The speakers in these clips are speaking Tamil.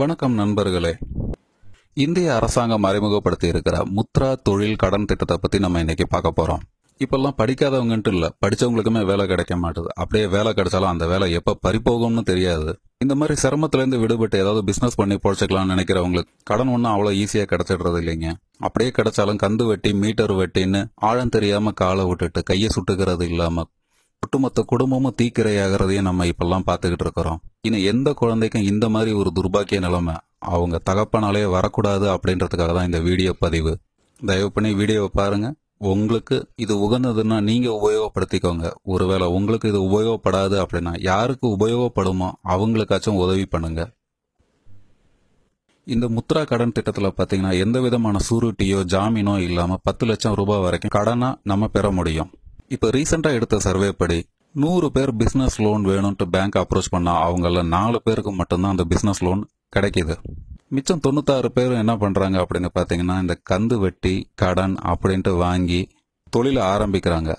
வணக்கம் நண்பர்களே இந்திய அரசாங்கம் அறிமுகப்படுத்தி இருக்கிற முத்ரா தொழில் கடன் திட்டத்தை பற்றி நம்ம இன்னைக்கு பார்க்க போகிறோம் இப்பெல்லாம் படிக்காதவங்கன்ட்டு இல்லை படித்தவங்களுக்குமே வேலை கிடைக்க மாட்டுது அப்படியே வேலை கிடைச்சாலும் அந்த வேலை எப்போ பறிப்போகும்னு தெரியாது இந்த மாதிரி சிரமத்திலேருந்து விடுபட்டு ஏதாவது பிஸ்னஸ் பண்ணி பொழைச்சிக்கலாம்னு நினைக்கிறவங்களுக்கு கடன் ஒன்றும் அவ்வளோ ஈஸியாக கிடைச்சிடுறது இல்லைங்க அப்படியே கிடைச்சாலும் கந்து வெட்டி மீட்டர் வெட்டின்னு ஆழம் தெரியாமல் காலை விட்டுட்டு கையை சுட்டுக்கிறது இல்லாமல் ஒட்டுமொத்த குடும்பமும் தீக்கிரையாகிறதையும் நம்ம இப்பெல்லாம் பார்த்துக்கிட்டு இருக்கிறோம் இன்னும் எந்த குழந்தைக்கும் இந்த மாதிரி ஒரு துர்பாக்கிய நிலைமை அவங்க தகப்பனாலே வரக்கூடாது அப்படின்றதுக்காக தான் இந்த வீடியோ பதிவு தயவு பண்ணி வீடியோவை பாருங்கள் உங்களுக்கு இது உகந்ததுன்னா நீங்கள் உபயோகப்படுத்திக்கோங்க ஒருவேளை உங்களுக்கு இது உபயோகப்படாது அப்படின்னா யாருக்கு உபயோகப்படுமோ அவங்களுக்காச்சும் உதவி பண்ணுங்க இந்த முத்ரா கடன் திட்டத்தில் பார்த்தீங்கன்னா எந்த விதமான சூரிட்டியோ ஜாமீனோ இல்லாமல் பத்து லட்சம் ரூபாய் வரைக்கும் கடனாக நம்ம பெற முடியும் இப்போ ரீசெண்டாக எடுத்த சர்வே படி நூறு பேர் பிஸ்னஸ் லோன் வேணும்ன்ட்டு பேங்க் அப்ரோச் பண்ணால் அவங்கள நாலு பேருக்கு மட்டும்தான் அந்த பிஸ்னஸ் லோன் கிடைக்கிது மிச்சம் தொண்ணூத்தாறு பேர் என்ன பண்ணுறாங்க அப்படின்னு பார்த்தீங்கன்னா இந்த கந்து வெட்டி கடன் அப்படின்ட்டு வாங்கி தொழிலை ஆரம்பிக்கிறாங்க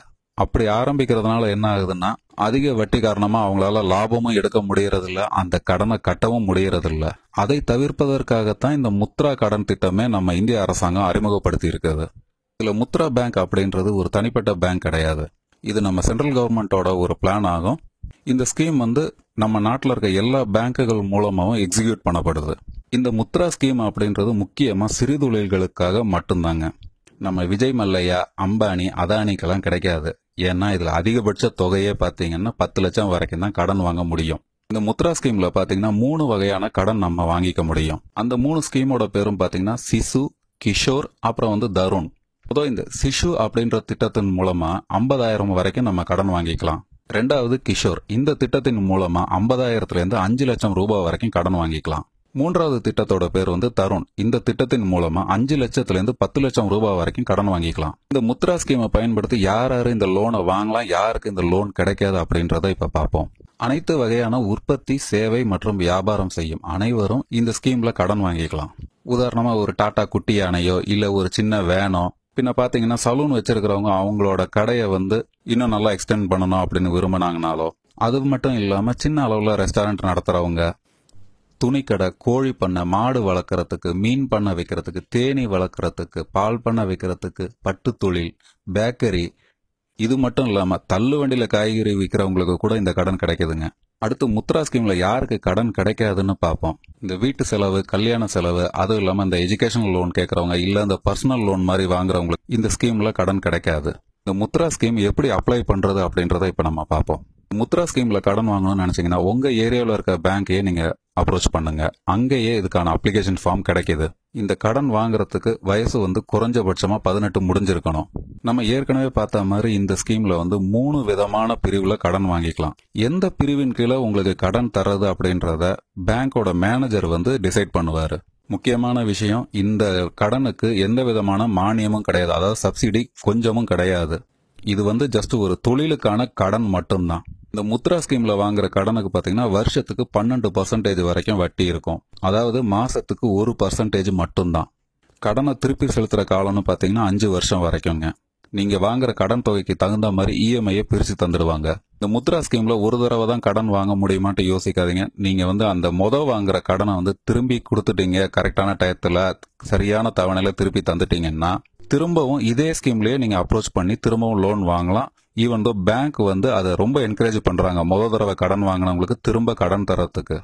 அப்படி ஆரம்பிக்கிறதுனால என்ன ஆகுதுன்னா அதிக வட்டி காரணமாக அவங்களால லாபமும் எடுக்க முடியறதில்ல அந்த கடனை கட்டவும் முடியறதில்ல அதை தவிர்ப்பதற்காகத்தான் இந்த முத்ரா கடன் திட்டமே நம்ம இந்திய அரசாங்கம் அறிமுகப்படுத்தி இருக்குது இதில் முத்ரா பேங்க் அப்படின்றது ஒரு தனிப்பட்ட பேங்க் கிடையாது இது நம்ம சென்ட்ரல் கவர்மெண்ட்டோட ஒரு பிளான் ஆகும் இந்த ஸ்கீம் வந்து நம்ம நாட்டில் இருக்க எல்லா பேங்குகள் மூலமாகவும் எக்ஸிக்யூட் பண்ணப்படுது இந்த முத்ரா ஸ்கீம் அப்படின்றது முக்கியமாக சிறுதொழில்களுக்காக மட்டும்தாங்க நம்ம விஜய் மல்லையா அம்பானி அதானிக்கெல்லாம் கிடைக்காது ஏன்னா இதில் அதிகபட்ச தொகையே பார்த்தீங்கன்னா பத்து லட்சம் வரைக்கும் தான் கடன் வாங்க முடியும் இந்த முத்ரா ஸ்கீம்ல பாத்தீங்கன்னா மூணு வகையான கடன் நம்ம வாங்கிக்க முடியும் அந்த மூணு ஸ்கீமோட பேரும் பாத்தீங்கன்னா சிசு கிஷோர் அப்புறம் வந்து தருண் முதல் இந்த சிஷு அப்படின்ற திட்டத்தின் மூலமா ஐம்பதாயிரம் வரைக்கும் நம்ம கடன் வாங்கிக்கலாம் ரெண்டாவது கிஷோர் இந்த திட்டத்தின் மூலமா ஐம்பதாயிரத்துலேருந்து அஞ்சு லட்சம் ரூபாய் வரைக்கும் கடன் வாங்கிக்கலாம் மூன்றாவது திட்டத்தோட பேர் வந்து தருண் இந்த திட்டத்தின் மூலமா அஞ்சு லட்சத்துல இருந்து பத்து லட்சம் ரூபாய் வரைக்கும் கடன் வாங்கிக்கலாம் இந்த முத்ரா ஸ்கீமை பயன்படுத்தி யார் யாரு இந்த லோனை வாங்கலாம் யாருக்கு இந்த லோன் கிடைக்காது அப்படின்றத இப்ப பார்ப்போம் அனைத்து வகையான உற்பத்தி சேவை மற்றும் வியாபாரம் செய்யும் அனைவரும் இந்த ஸ்கீம்ல கடன் வாங்கிக்கலாம் உதாரணமா ஒரு டாடா குட்டி யானையோ இல்ல ஒரு சின்ன வேனோ பின்ன பார்த்தீங்கன்னா சலூன் வச்சிருக்கிறவங்க அவங்களோட கடையை வந்து இன்னும் நல்லா எக்ஸ்டெண்ட் பண்ணணும் அப்படின்னு விரும்பினாங்கனாலோ அது மட்டும் இல்லாமல் சின்ன அளவில் ரெஸ்டாரண்ட் நடத்துகிறவங்க துணிக்கடை கோழி பண்ணை மாடு வளர்க்குறதுக்கு மீன் பண்ணை வைக்கிறதுக்கு தேனி வளர்க்குறதுக்கு பால் பண்ணை வைக்கிறதுக்கு பட்டு தொழில் பேக்கரி இது மட்டும் இல்லாமல் தள்ளு காய்கறி விற்கிறவங்களுக்கு கூட இந்த கடன் கிடைக்குதுங்க அடுத்து முத்ரா ஸ்கீமில் யாருக்கு கடன் கிடைக்காதுன்னு பார்ப்போம் இந்த வீட்டு செலவு கல்யாண செலவு அதுவும் இல்லாமல் இந்த எஜுகேஷனல் லோன் கேட்குறவங்க இல்லை இந்த பர்சனல் லோன் மாதிரி வாங்குறவங்களுக்கு இந்த ஸ்கீமில் கடன் கிடைக்காது இந்த முத்ரா ஸ்கீம் எப்படி அப்ளை பண்ணுறது அப்படின்றத இப்போ நம்ம பார்ப்போம் முத்ரா ஸ்கீம்ல கடன் வாங்கணும்னு நினைச்சீங்கன்னா உங்க ஏரியாவில் இருக்க பேங்கையே நீங்க அப்ரோச் பண்ணுங்க அங்கேயே இதுக்கான அப்ளிகேஷன் ஃபார்ம் கிடைக்கிது இந்த கடன் வாங்குறதுக்கு வயசு வந்து குறைஞ்சபட்சமா பதினெட்டு முடிஞ்சிருக்கணும் நம்ம ஏற்கனவே பார்த்த மாதிரி இந்த ஸ்கீம்ல வந்து மூணு விதமான பிரிவுல கடன் வாங்கிக்கலாம் எந்த பிரிவின் கீழே உங்களுக்கு கடன் தர்றது அப்படின்றத பேங்கோட மேனேஜர் வந்து டிசைட் பண்ணுவாரு முக்கியமான விஷயம் இந்த கடனுக்கு எந்த விதமான மானியமும் கிடையாது அதாவது சப்சிடி கொஞ்சமும் கிடையாது இது வந்து ஜஸ்ட் ஒரு தொழிலுக்கான கடன் மட்டும்தான் இந்த முத்ரா ஸ்கீம்ல வாங்குற கடனுக்கு பாத்தீங்கன்னா வருஷத்துக்கு பன்னெண்டு பர்சன்டேஜ் வரைக்கும் வட்டி இருக்கும் அதாவது மாசத்துக்கு ஒரு பர்சன்டேஜ் மட்டும்தான் கடனை திருப்பி செலுத்துற காலம்னு பாத்தீங்கன்னா அஞ்சு வருஷம் வரைக்கும்ங்க நீங்க வாங்குற கடன் தொகைக்கு தகுந்த மாதிரி இஎம்ஐயை e பிரிச்சு தந்துடுவாங்க இந்த முத்ரா ஸ்கீம்ல ஒரு தடவை தான் கடன் வாங்க முடியுமான்ட்டு யோசிக்காதீங்க நீங்க வந்து அந்த மொத வாங்குற கடனை வந்து திரும்பி கொடுத்துட்டீங்க கரெக்டான டயத்துல சரியான தவணையில திருப்பி தந்துட்டீங்கன்னா திரும்பவும் இதே ஸ்கீம்லயே நீங்க அப்ரோச் பண்ணி திரும்பவும் லோன் வாங்கலாம் ஈவன் தோ பேங்க் வந்து அதை ரொம்ப என்கரேஜ் பண்ணுறாங்க முதல் தடவை கடன் வாங்கினவங்களுக்கு திரும்ப கடன் தரத்துக்கு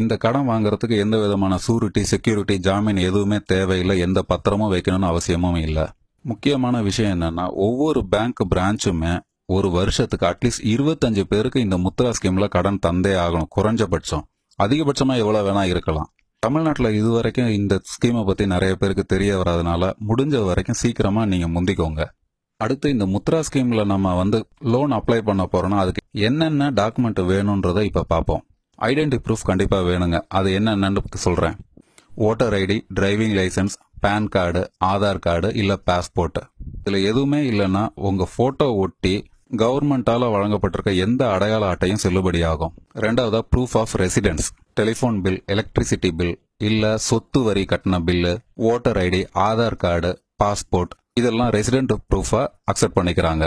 இந்த கடன் வாங்குறதுக்கு எந்த விதமான சூரிட்டி செக்யூரிட்டி ஜாமீன் எதுவுமே தேவையில்லை எந்த பத்திரமும் வைக்கணும்னு அவசியமும் இல்லை முக்கியமான விஷயம் என்னன்னா ஒவ்வொரு பேங்க் பிரான்ச்சுமே ஒரு வருஷத்துக்கு அட்லீஸ்ட் இருபத்தஞ்சு பேருக்கு இந்த முத்ரா ஸ்கீமில் கடன் தந்தே ஆகணும் குறைஞ்சபட்சம் அதிகபட்சமாக எவ்வளோ வேணால் இருக்கலாம் தமிழ்நாட்டில் இது வரைக்கும் இந்த ஸ்கீமை பற்றி நிறைய பேருக்கு தெரிய வராதனால முடிஞ்ச வரைக்கும் சீக்கிரமாக நீங்கள் முந்திக்கோங்க அடுத்து இந்த முத்ரா ஸ்கீம்ல நம்ம வந்து லோன் அப்ளை பண்ண போறோம்னா அதுக்கு என்னென்ன டாக்குமெண்ட் வேணும்ன்றதை இப்ப பார்ப்போம் ஐடென்டி ப்ரூஃப் கண்டிப்பா வேணுங்க அது என்னென்னு சொல்றேன் voter ID driving licence PAN card Aadhaar card இல்ல பாஸ்போர்ட் இதுல எதுவுமே இல்லைன்னா உங்க போட்டோ ஒட்டி கவர்மெண்டால வழங்கப்பட்டிருக்க எந்த அடையாள அட்டையும் செல்லுபடியாகும் ரெண்டாவதா proof of residence telephone bill electricity bill இல்ல சொத்து வரி கட்டின bill voter ID Aadhaar card passport இதெல்லாம் ரெசிடென்ட் ப்ரூஃபாக அக்செப்ட் பண்ணிக்கிறாங்க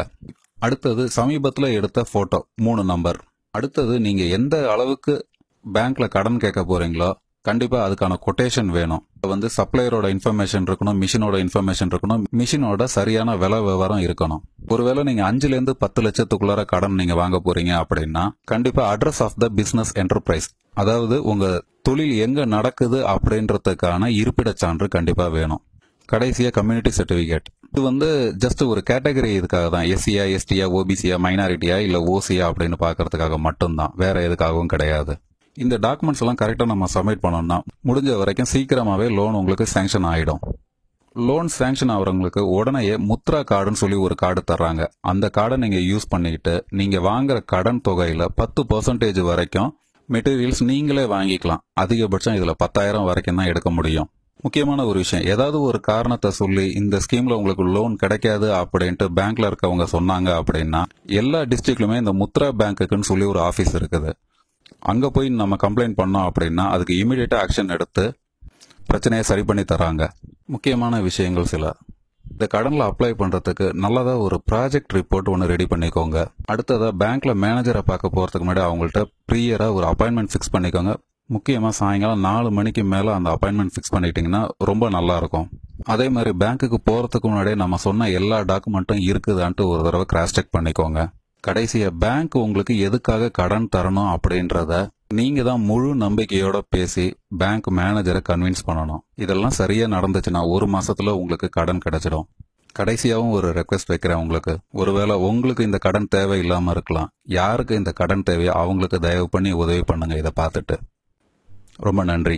அடுத்தது சமீபத்தில் எடுத்த ஃபோட்டோ மூணு நம்பர் அடுத்தது நீங்கள் எந்த அளவுக்கு பேங்க்கில் கடன் கேட்க போகிறீங்களோ கண்டிப்பாக அதுக்கான கொட்டேஷன் வேணும் வந்து சப்ளையரோட இன்ஃபர்மேஷன் இருக்கணும் மிஷினோட இன்ஃபர்மேஷன் இருக்கணும் மிஷினோட சரியான விலை விவரம் இருக்கணும் ஒருவேளை நீங்கள் அஞ்சுலேருந்து பத்து லட்சத்துக்குள்ளார கடன் நீங்கள் வாங்க போகிறீங்க அப்படின்னா கண்டிப்பாக address of the business enterprise அதாவது உங்கள் தொழில் எங்கே நடக்குது அப்படின்றதுக்கான இருப்பிடச் சான்று கண்டிப்பாக வேணும் கடைசியாக கம்யூனிட்டி சர்டிஃபிகேட் இது வந்து ஜஸ்ட் ஒரு கேட்டகரி இதுக்காக தான் எஸ்சியா எஸ்டியா ஓபிசியா மைனாரிட்டியா இல்லை ஓசியா அப்படின்னு பார்க்கறதுக்காக மட்டும்தான் வேற எதுக்காகவும் கிடையாது இந்த டாக்குமெண்ட்ஸ் எல்லாம் கரெக்டாக நம்ம சப்மிட் பண்ணோம்னா முடிஞ்ச வரைக்கும் சீக்கிரமாகவே லோன் உங்களுக்கு சேங்ஷன் ஆகிடும் லோன் சேங்ஷன் ஆகிறவங்களுக்கு உடனே முத்ரா கார்டுன்னு சொல்லி ஒரு கார்டு தர்றாங்க அந்த கார்டை நீங்கள் யூஸ் பண்ணிக்கிட்டு நீங்கள் வாங்குற கடன் தொகையில் பத்து பர்சன்டேஜ் வரைக்கும் மெட்டீரியல்ஸ் நீங்களே வாங்கிக்கலாம் அதிகபட்சம் இதில் பத்தாயிரம் வரைக்கும் தான் எடுக்க முடியும் முக்கியமான ஒரு விஷயம் ஏதாவது ஒரு காரணத்தை சொல்லி இந்த ஸ்கீம்ல உங்களுக்கு லோன் கிடைக்காது அப்படின்ட்டு பேங்க்ல இருக்கவங்க சொன்னாங்க அப்படின்னா எல்லா டிஸ்ட்ரிக்ட்லுமே இந்த முத்ரா பேங்க்குன்னு சொல்லி ஒரு ஆஃபீஸ் இருக்குது அங்கே போய் நம்ம கம்ப்ளைண்ட் பண்ணோம் அப்படின்னா அதுக்கு இமீடியட்டாக ஆக்ஷன் எடுத்து பிரச்சனையை சரி பண்ணி தராங்க முக்கியமான விஷயங்கள் சில இந்த கடனில் அப்ளை பண்ணுறதுக்கு நல்லதாக ஒரு ப்ராஜெக்ட் ரிப்போர்ட் ஒன்று ரெடி பண்ணிக்கோங்க அடுத்ததாக பேங்க்கில் மேனேஜரை பார்க்க போகிறதுக்கு முன்னாடி அவங்கள்ட்ட ப்ரீயராக ஒரு அப்பாயின்மெண்ட் ஃபிக்ஸ் பண்ணிக்கோங்க முக்கியமாக சாயங்காலம் நாலு மணிக்கு மேலே அந்த அப்பாயின்மெண்ட் ஃபிக்ஸ் பண்ணிட்டீங்கன்னா ரொம்ப நல்லாயிருக்கும் அதே மாதிரி பேங்க்குக்கு போகிறதுக்கு முன்னாடியே நம்ம சொன்ன எல்லா டாக்குமெண்ட்டும் இருக்குதான்ட்டு ஒரு தடவை கிராஸ் செக் பண்ணிக்கோங்க கடைசியாக பேங்க் உங்களுக்கு எதுக்காக கடன் தரணும் அப்படின்றத நீங்கள் தான் முழு நம்பிக்கையோடு பேசி பேங்க் மேனேஜரை கன்வின்ஸ் பண்ணணும் இதெல்லாம் சரியாக நடந்துச்சுன்னா ஒரு மாதத்தில் உங்களுக்கு கடன் கிடைச்சிடும் கடைசியாகவும் ஒரு ரெக்வஸ்ட் வைக்கிறேன் உங்களுக்கு ஒருவேளை உங்களுக்கு இந்த கடன் தேவை இல்லாமல் இருக்கலாம் யாருக்கு இந்த கடன் தேவையோ அவங்களுக்கு தயவு பண்ணி உதவி பண்ணுங்கள் இதை பார்த்துட்டு ரொம்ப நன்றி